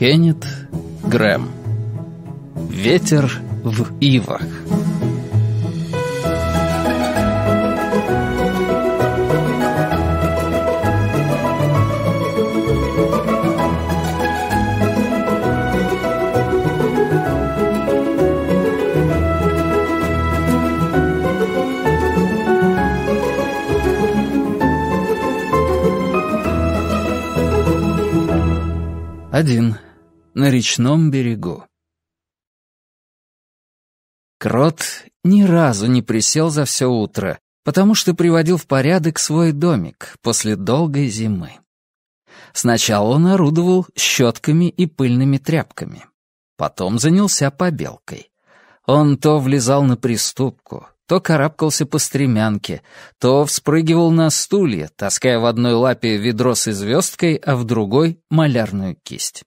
Кеннет Грэм Ветер в ивах Один на речном берегу. Крот ни разу не присел за все утро, потому что приводил в порядок свой домик после долгой зимы. Сначала он орудовал щетками и пыльными тряпками. Потом занялся побелкой. Он то влезал на приступку, то карабкался по стремянке, то вспрыгивал на стулья, таская в одной лапе ведро с звездкой, а в другой — малярную кисть.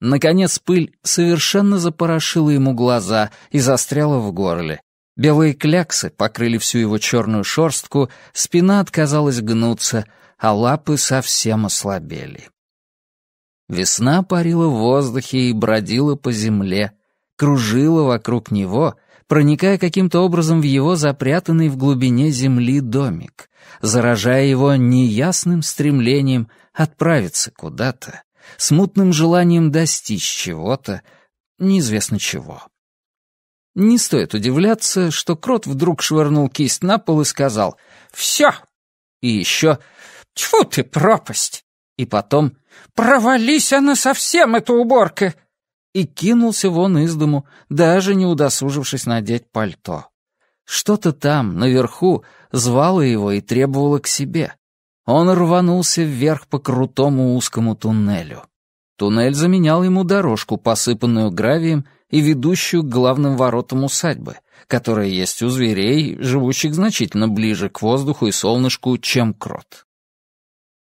Наконец пыль совершенно запорошила ему глаза и застряла в горле. Белые кляксы покрыли всю его черную шерстку. спина отказалась гнуться, а лапы совсем ослабели. Весна парила в воздухе и бродила по земле, кружила вокруг него, проникая каким-то образом в его запрятанный в глубине земли домик, заражая его неясным стремлением отправиться куда-то, смутным желанием достичь чего-то, неизвестно чего. Не стоит удивляться, что Крот вдруг швырнул кисть на пол и сказал «Все!» и еще «Тьфу ты, пропасть!» и потом «Провались она совсем, эта уборка!» и кинулся вон из дому, даже не удосужившись надеть пальто. Что-то там, наверху, звало его и требовало к себе. Он рванулся вверх по крутому узкому туннелю. Туннель заменял ему дорожку, посыпанную гравием и ведущую к главным воротам усадьбы, которая есть у зверей, живущих значительно ближе к воздуху и солнышку, чем крот.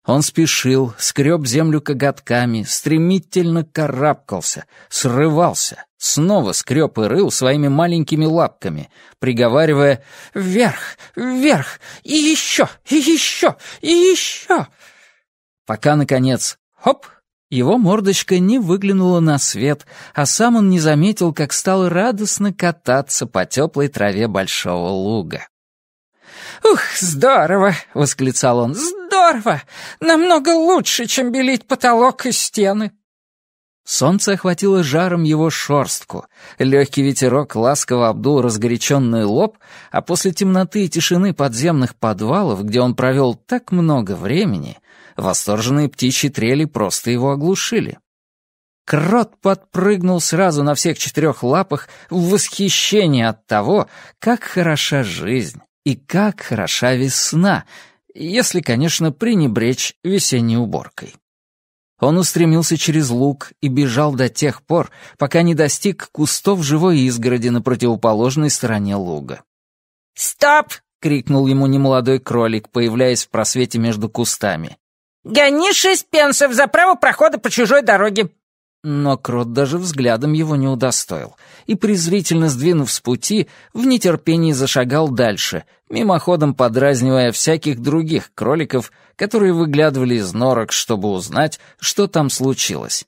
Он спешил, скреб землю коготками, стремительно карабкался, срывался, снова скреб и рыл своими маленькими лапками, приговаривая «Вверх! Вверх! И еще! И еще! И еще!» Пока, наконец, хоп! Его мордочка не выглянула на свет, а сам он не заметил, как стал радостно кататься по теплой траве большого луга. «Ух, здорово!» — восклицал он. «Здорово!» здорово! Намного лучше, чем белить потолок и стены!» Солнце охватило жаром его шорстку. Легкий ветерок ласково обдул разгоряченный лоб, а после темноты и тишины подземных подвалов, где он провел так много времени, восторженные птичьи трели просто его оглушили. Крот подпрыгнул сразу на всех четырех лапах в восхищении от того, как хороша жизнь и как хороша весна, если, конечно, пренебречь весенней уборкой. Он устремился через луг и бежал до тех пор, пока не достиг кустов живой изгороди на противоположной стороне луга. «Стоп!» — крикнул ему немолодой кролик, появляясь в просвете между кустами. «Гони шесть пенсов за право прохода по чужой дороге. Но Крот даже взглядом его не удостоил и, презрительно сдвинув с пути, в нетерпении зашагал дальше, мимоходом подразнивая всяких других кроликов, которые выглядывали из норок, чтобы узнать, что там случилось.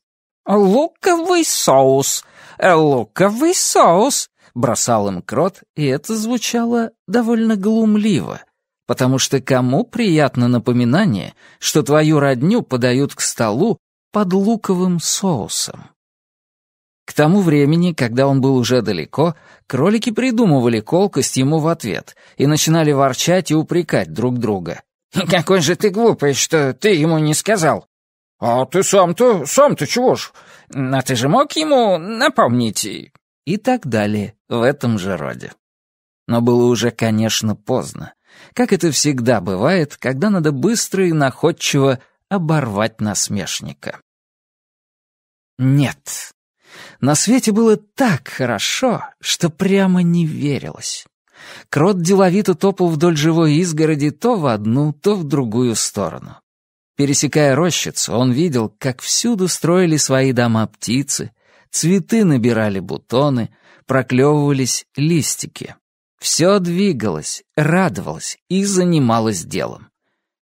«Луковый соус! Луковый соус!» — бросал им Крот, и это звучало довольно глумливо, потому что кому приятно напоминание, что твою родню подают к столу, под луковым соусом. К тому времени, когда он был уже далеко, кролики придумывали колкость ему в ответ и начинали ворчать и упрекать друг друга. «Хм, «Какой же ты глупый, что ты ему не сказал!» «А ты сам-то, сам-то чего ж? А ты же мог ему напомнить?» и... и так далее в этом же роде. Но было уже, конечно, поздно. Как это всегда бывает, когда надо быстро и находчиво оборвать насмешника. Нет. На свете было так хорошо, что прямо не верилось. Крот деловито топал вдоль живой изгороди то в одну, то в другую сторону. Пересекая рощицу, он видел, как всюду строили свои дома птицы, цветы набирали бутоны, проклевывались листики. Все двигалось, радовалось и занималось делом.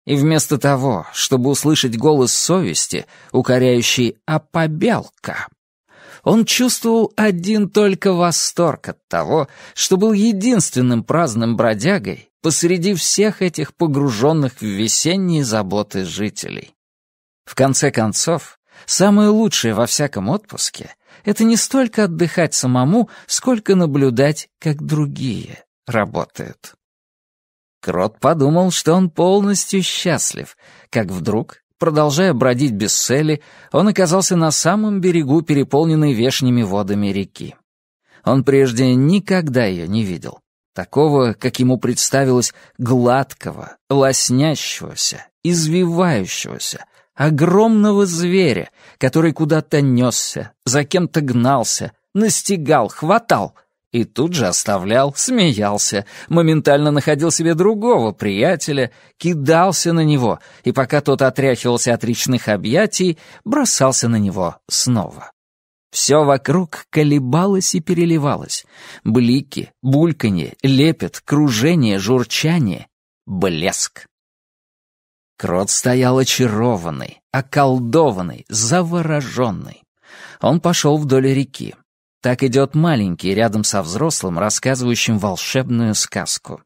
И вместо того, чтобы услышать голос совести, укоряющий «апобялка», он чувствовал один только восторг от того, что был единственным праздным бродягой посреди всех этих погруженных в весенние заботы жителей. В конце концов, самое лучшее во всяком отпуске — это не столько отдыхать самому, сколько наблюдать, как другие работают. Крот подумал, что он полностью счастлив, как вдруг, продолжая бродить без цели, он оказался на самом берегу, переполненной вешними водами реки. Он прежде никогда ее не видел. Такого, как ему представилось, гладкого, лоснящегося, извивающегося, огромного зверя, который куда-то несся, за кем-то гнался, настигал, хватал — и тут же оставлял, смеялся, моментально находил себе другого приятеля, кидался на него, и пока тот отряхивался от речных объятий, бросался на него снова. Все вокруг колебалось и переливалось. Блики, бульканье, лепет, кружение, журчание, блеск. Крот стоял очарованный, околдованный, завороженный. Он пошел вдоль реки. Так идет маленький рядом со взрослым, рассказывающим волшебную сказку.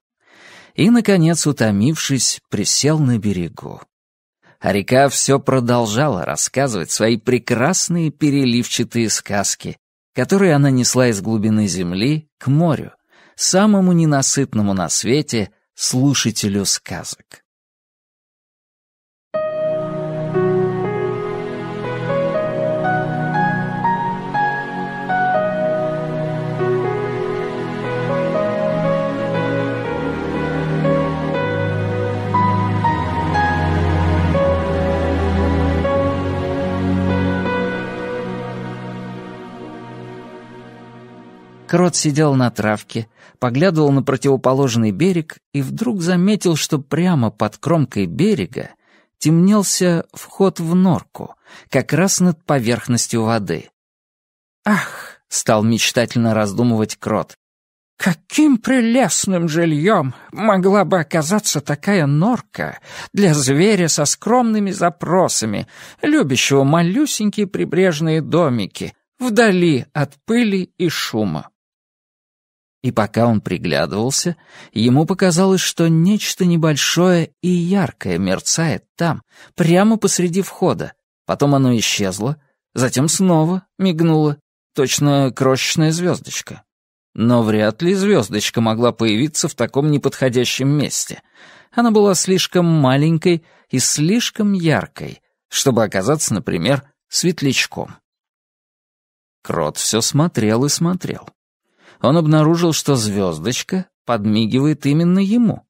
И, наконец, утомившись, присел на берегу. А река все продолжала рассказывать свои прекрасные переливчатые сказки, которые она несла из глубины земли к морю, самому ненасытному на свете слушателю сказок. Крот сидел на травке, поглядывал на противоположный берег и вдруг заметил, что прямо под кромкой берега темнелся вход в норку, как раз над поверхностью воды. «Ах!» — стал мечтательно раздумывать Крот. «Каким прелестным жильем могла бы оказаться такая норка для зверя со скромными запросами, любящего малюсенькие прибрежные домики, вдали от пыли и шума?» И пока он приглядывался, ему показалось, что нечто небольшое и яркое мерцает там, прямо посреди входа. Потом оно исчезло, затем снова мигнуло, точно крошечная звездочка. Но вряд ли звездочка могла появиться в таком неподходящем месте. Она была слишком маленькой и слишком яркой, чтобы оказаться, например, светлячком. Крот все смотрел и смотрел он обнаружил, что звездочка подмигивает именно ему.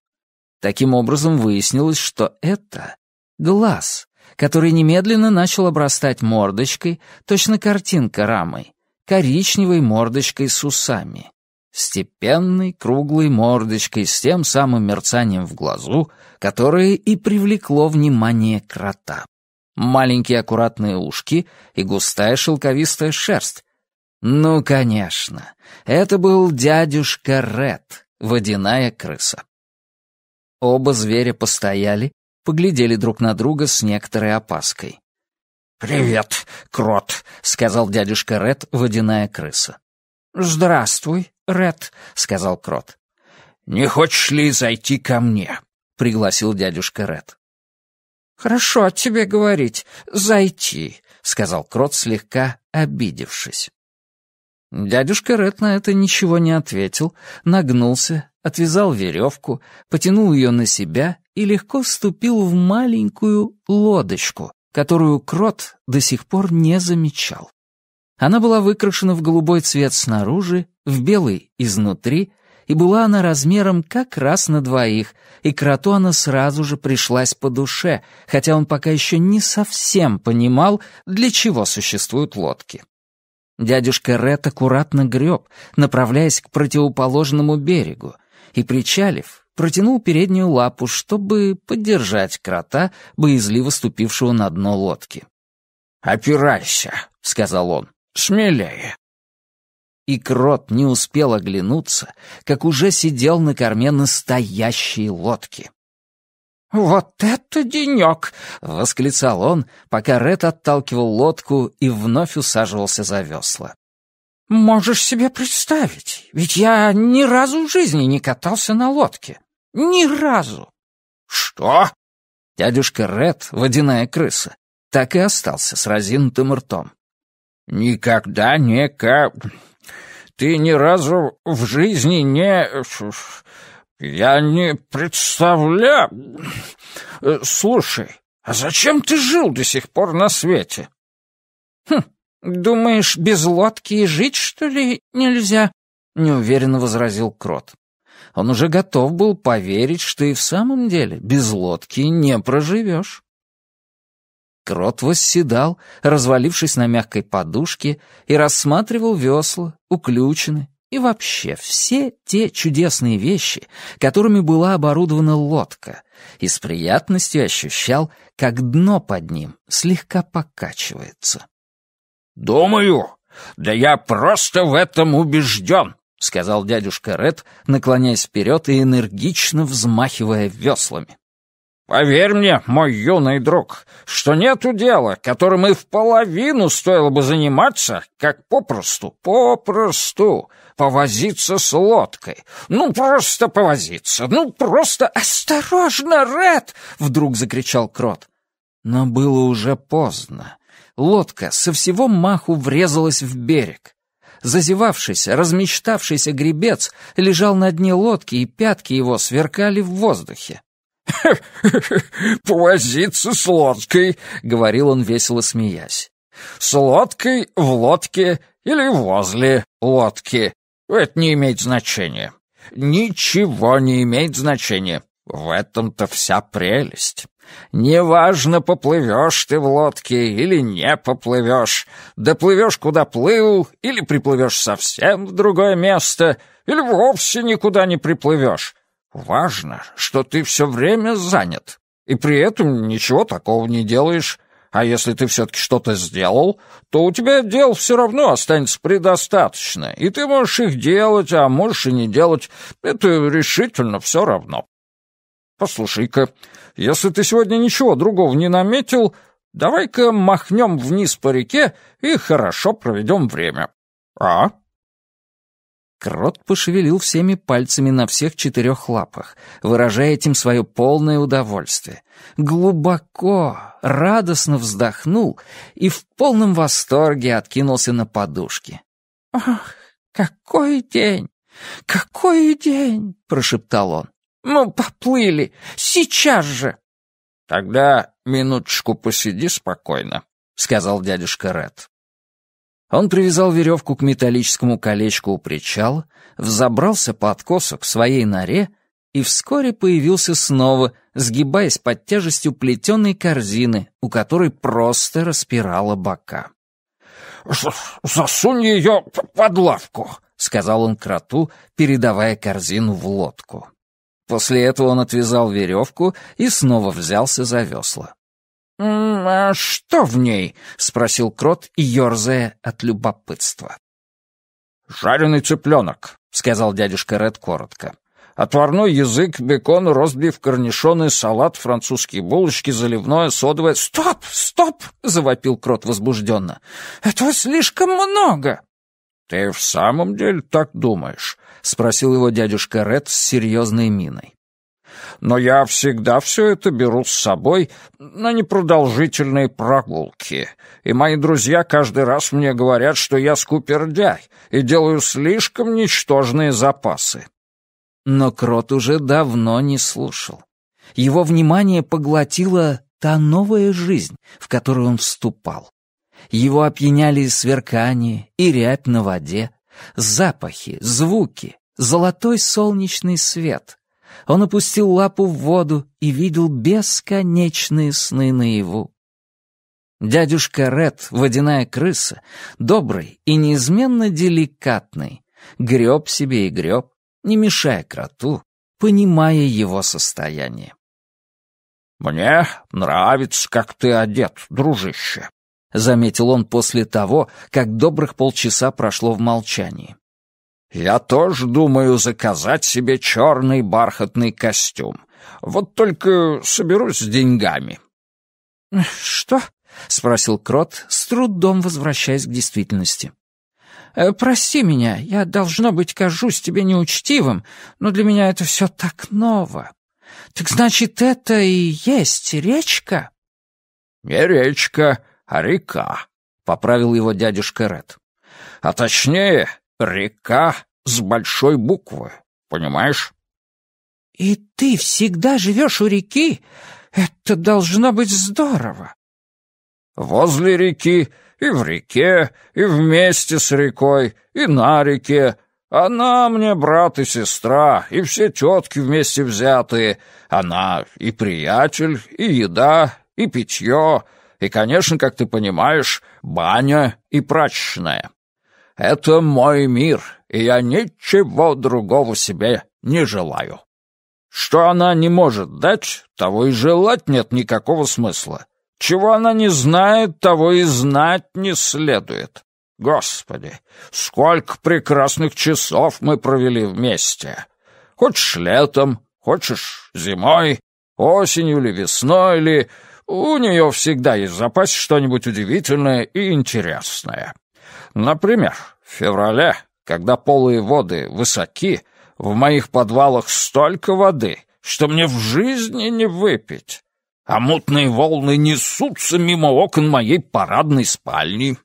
Таким образом, выяснилось, что это глаз, который немедленно начал обрастать мордочкой, точно картинка рамой, коричневой мордочкой с усами, степенной круглой мордочкой с тем самым мерцанием в глазу, которое и привлекло внимание крота. Маленькие аккуратные ушки и густая шелковистая шерсть, ну, конечно. Это был дядюшка Ред, водяная крыса. Оба зверя постояли, поглядели друг на друга с некоторой опаской. «Привет, крот», — сказал дядюшка Ред, водяная крыса. «Здравствуй, Ред», — сказал крот. «Не хочешь ли зайти ко мне?» — пригласил дядюшка Ред. «Хорошо тебе говорить. Зайти», — сказал крот, слегка обидевшись. Дядюшка Ред на это ничего не ответил, нагнулся, отвязал веревку, потянул ее на себя и легко вступил в маленькую лодочку, которую Крот до сих пор не замечал. Она была выкрашена в голубой цвет снаружи, в белый изнутри, и была она размером как раз на двоих, и кроту она сразу же пришлась по душе, хотя он пока еще не совсем понимал, для чего существуют лодки. Дядюшка Ред аккуратно греб, направляясь к противоположному берегу, и, причалив, протянул переднюю лапу, чтобы поддержать крота, боязливо ступившего на дно лодки. «Опирайся», — сказал он, — «смелее». И крот не успел оглянуться, как уже сидел на корме настоящей лодки. «Вот это денек!» — восклицал он, пока Ред отталкивал лодку и вновь усаживался за весла. «Можешь себе представить, ведь я ни разу в жизни не катался на лодке. Ни разу!» «Что?» Дядюшка Ред, водяная крыса, так и остался с разинутым ртом. «Никогда не ка... Ты ни разу в жизни не... «Я не представляю... Э, слушай, а зачем ты жил до сих пор на свете?» «Хм, думаешь, без лодки и жить, что ли, нельзя?» — неуверенно возразил Крот. Он уже готов был поверить, что и в самом деле без лодки не проживешь. Крот восседал, развалившись на мягкой подушке, и рассматривал весла, уключены, и вообще все те чудесные вещи, которыми была оборудована лодка, и с приятностью ощущал, как дно под ним слегка покачивается. «Думаю, да я просто в этом убежден», — сказал дядюшка Ред, наклоняясь вперед и энергично взмахивая веслами. Поверь мне, мой юный друг, что нету дела, которым и в половину стоило бы заниматься, как попросту, попросту повозиться с лодкой. Ну, просто повозиться, ну, просто... «Осторожно, Ред!» — вдруг закричал Крот. Но было уже поздно. Лодка со всего маху врезалась в берег. Зазевавшийся, размечтавшийся гребец лежал на дне лодки, и пятки его сверкали в воздухе. «Повозиться с лодкой», — говорил он, весело смеясь. «С лодкой в лодке или возле лодки. Это не имеет значения. Ничего не имеет значения. В этом-то вся прелесть. Неважно, поплывешь ты в лодке или не поплывешь, доплывешь, куда плыл, или приплывешь совсем в другое место, или вовсе никуда не приплывешь. Важно, что ты все время занят, и при этом ничего такого не делаешь. А если ты все-таки что-то сделал, то у тебя дел все равно останется предостаточно, и ты можешь их делать, а можешь и не делать. Это решительно все равно. Послушай-ка, если ты сегодня ничего другого не наметил, давай-ка махнем вниз по реке и хорошо проведем время. А? Крот пошевелил всеми пальцами на всех четырех лапах, выражая этим свое полное удовольствие. Глубоко, радостно вздохнул и в полном восторге откинулся на подушки. «Ах, какой день! Какой день!» — прошептал он. «Мы «Ну, поплыли! Сейчас же!» «Тогда минуточку посиди спокойно», — сказал дядюшка Ред. Он привязал веревку к металлическому колечку у причала, взобрался по откосу к своей норе и вскоре появился снова, сгибаясь под тяжестью плетеной корзины, у которой просто распирала бока. «Засунь ее под лавку», — сказал он кроту, передавая корзину в лодку. После этого он отвязал веревку и снова взялся за весла. «А что в ней?» — спросил Крот, ерзая от любопытства. «Жареный цыпленок», — сказал дядюшка Ред коротко. «Отварной язык, бекон, ростбиф, корнишоны, салат, французские булочки, заливное, содовое...» «Стоп! Стоп!» — завопил Крот возбужденно. «Этого слишком много!» «Ты в самом деле так думаешь?» — спросил его дядюшка Ред с серьезной миной но я всегда все это беру с собой на непродолжительные прогулки, и мои друзья каждый раз мне говорят, что я скупердяй и делаю слишком ничтожные запасы». Но Крот уже давно не слушал. Его внимание поглотила та новая жизнь, в которую он вступал. Его опьяняли и сверкание, и рябь на воде, запахи, звуки, золотой солнечный свет — он опустил лапу в воду и видел бесконечные сны наяву. Дядюшка Ред, водяная крыса, добрый и неизменно деликатный, греб себе и греб, не мешая кроту, понимая его состояние. «Мне нравится, как ты одет, дружище», — заметил он после того, как добрых полчаса прошло в молчании. Я тоже думаю заказать себе черный бархатный костюм. Вот только соберусь с деньгами». «Что?» — спросил Крот, с трудом возвращаясь к действительности. «Э, «Прости меня, я, должно быть, кажусь тебе неучтивым, но для меня это все так ново. Так значит, это и есть речка?» «Не речка, а река», — поправил его дядюшка Ред. «А точнее, Река с большой буквы, понимаешь? И ты всегда живешь у реки? Это должно быть здорово. Возле реки, и в реке, и вместе с рекой, и на реке. Она мне брат и сестра, и все тетки вместе взятые. Она и приятель, и еда, и питье, и, конечно, как ты понимаешь, баня и прачечная. Это мой мир, и я ничего другого себе не желаю. Что она не может дать, того и желать нет никакого смысла. Чего она не знает, того и знать не следует. Господи, сколько прекрасных часов мы провели вместе. Хочешь летом, хочешь зимой, осенью или весной, или... У нее всегда есть запас что-нибудь удивительное и интересное. Например, в феврале, когда полые воды высоки, в моих подвалах столько воды, что мне в жизни не выпить. А мутные волны несутся мимо окон моей парадной спальни,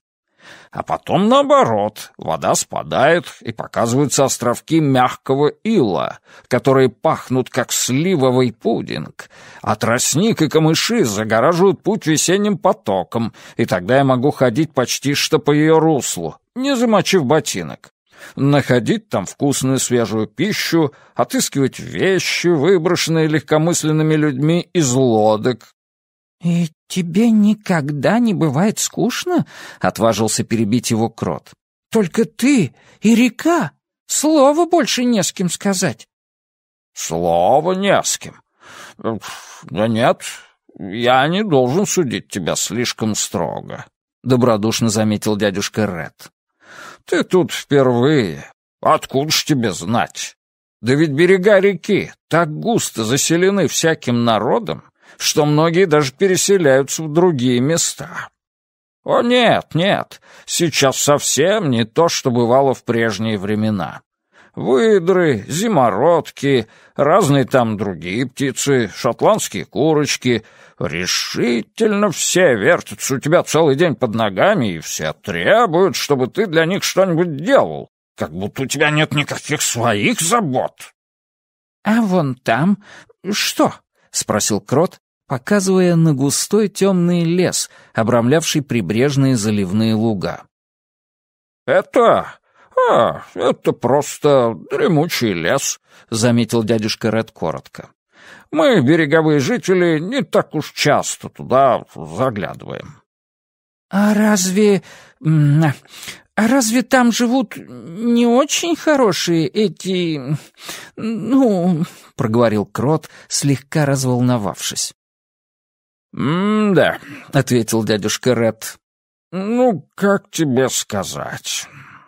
а потом наоборот, вода спадает, и показываются островки мягкого ила, которые пахнут как сливовый пудинг, а тростник и камыши загораживают путь весенним потоком, и тогда я могу ходить почти что по ее руслу, не замочив ботинок. Находить там вкусную свежую пищу, отыскивать вещи, выброшенные легкомысленными людьми из лодок, «И тебе никогда не бывает скучно?» — отважился перебить его крот. «Только ты и река. Слова больше не с кем сказать». «Слова не с кем. Ну, да нет, я не должен судить тебя слишком строго», — добродушно заметил дядюшка Ред. «Ты тут впервые. Откуда ж тебе знать? Да ведь берега реки так густо заселены всяким народом, что многие даже переселяются в другие места. О нет, нет, сейчас совсем не то, что бывало в прежние времена. Выдры, зимородки, разные там другие птицы, шотландские курочки. Решительно все вертятся у тебя целый день под ногами, и все требуют, чтобы ты для них что-нибудь делал, как будто у тебя нет никаких своих забот. — А вон там что? — спросил Крот, показывая на густой темный лес, обрамлявший прибрежные заливные луга. «Это... А, это просто дремучий лес», — заметил дядюшка Ред коротко. «Мы, береговые жители, не так уж часто туда заглядываем». «А разве... А разве там живут не очень хорошие эти... ну...» — проговорил Крот, слегка разволновавшись. «М-да», — ответил дядюшка Ред. «Ну, как тебе сказать?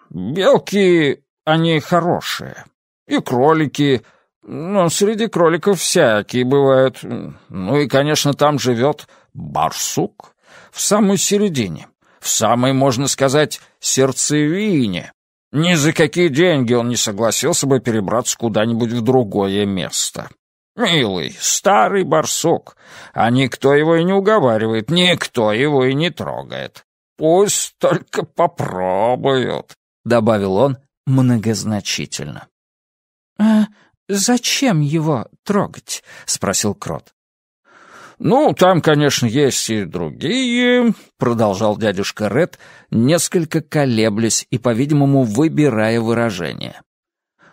Белки, они хорошие. И кролики. Но среди кроликов всякие бывают. Ну и, конечно, там живет барсук. В самой середине. В самой, можно сказать, сердцевине. Ни за какие деньги он не согласился бы перебраться куда-нибудь в другое место. «Милый, старый барсук, а никто его и не уговаривает, никто его и не трогает. Пусть только попробуют», — добавил он многозначительно. «А зачем его трогать?» — спросил Крот. «Ну, там, конечно, есть и другие», — продолжал дядюшка Ред, несколько колеблясь и, по-видимому, выбирая выражение.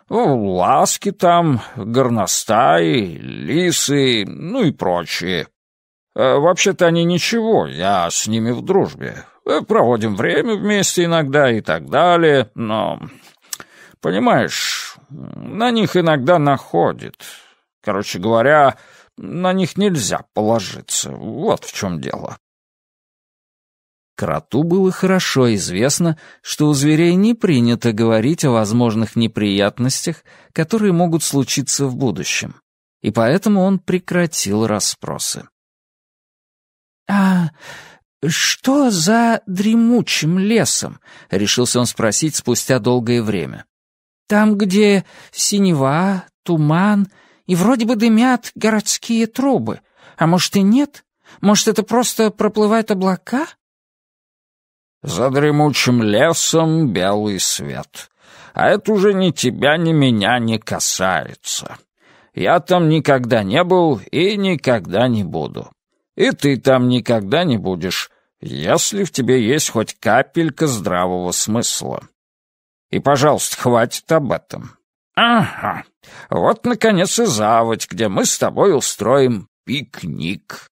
Ну, ласки там, горностаи, лисы, ну и прочие. Э, вообще-то они ничего, я с ними в дружбе. Э, проводим время вместе иногда и так далее, но... Понимаешь, на них иногда находит. Короче говоря, на них нельзя положиться, вот в чем дело. Кроту было хорошо известно, что у зверей не принято говорить о возможных неприятностях, которые могут случиться в будущем, и поэтому он прекратил расспросы. «А что за дремучим лесом?» — решился он спросить спустя долгое время. «Там, где синева, туман, и вроде бы дымят городские трубы. А может и нет? Может, это просто проплывают облака?» За дремучим лесом белый свет. А это уже ни тебя, ни меня не касается. Я там никогда не был и никогда не буду. И ты там никогда не будешь, если в тебе есть хоть капелька здравого смысла. И, пожалуйста, хватит об этом. Ага, вот, наконец, и заводь, где мы с тобой устроим пикник.